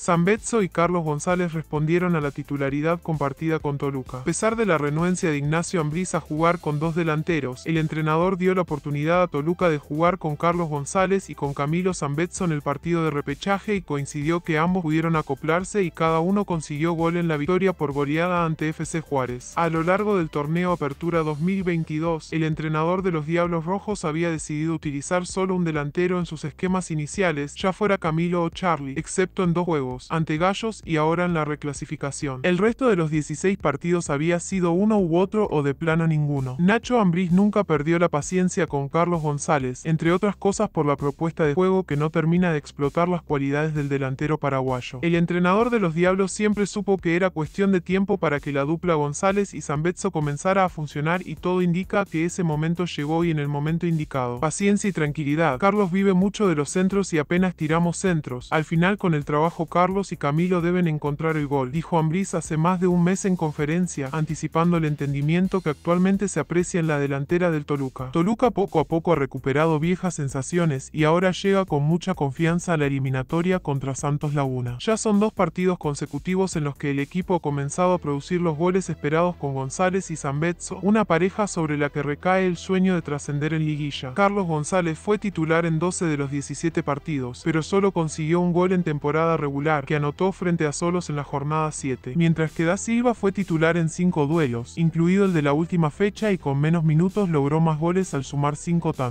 Zambetso y Carlos González respondieron a la titularidad compartida con Toluca. A pesar de la renuencia de Ignacio Ambriz a jugar con dos delanteros, el entrenador dio la oportunidad a Toluca de jugar con Carlos González y con Camilo Zambetso en el partido de repechaje y coincidió que ambos pudieron acoplarse y cada uno consiguió gol en la victoria por goleada ante FC Juárez. A lo largo del torneo Apertura 2022, el entrenador de los Diablos Rojos había decidido utilizar solo un delantero en sus esquemas iniciales, ya fuera Camilo o Charlie, excepto en dos juegos ante Gallos y ahora en la reclasificación. El resto de los 16 partidos había sido uno u otro o de plano ninguno. Nacho Ambriz nunca perdió la paciencia con Carlos González, entre otras cosas por la propuesta de juego que no termina de explotar las cualidades del delantero paraguayo. El entrenador de los Diablos siempre supo que era cuestión de tiempo para que la dupla González y Zambetso comenzara a funcionar y todo indica que ese momento llegó y en el momento indicado. Paciencia y tranquilidad. Carlos vive mucho de los centros y apenas tiramos centros. Al final con el trabajo Carlos y Camilo deben encontrar el gol, dijo Ambriz hace más de un mes en conferencia, anticipando el entendimiento que actualmente se aprecia en la delantera del Toluca. Toluca poco a poco ha recuperado viejas sensaciones y ahora llega con mucha confianza a la eliminatoria contra Santos Laguna. Ya son dos partidos consecutivos en los que el equipo ha comenzado a producir los goles esperados con González y Zambetso, una pareja sobre la que recae el sueño de trascender en liguilla. Carlos González fue titular en 12 de los 17 partidos, pero solo consiguió un gol en temporada regular que anotó frente a Solos en la jornada 7, mientras que Da Silva fue titular en 5 duelos, incluido el de la última fecha y con menos minutos logró más goles al sumar 5 tantos.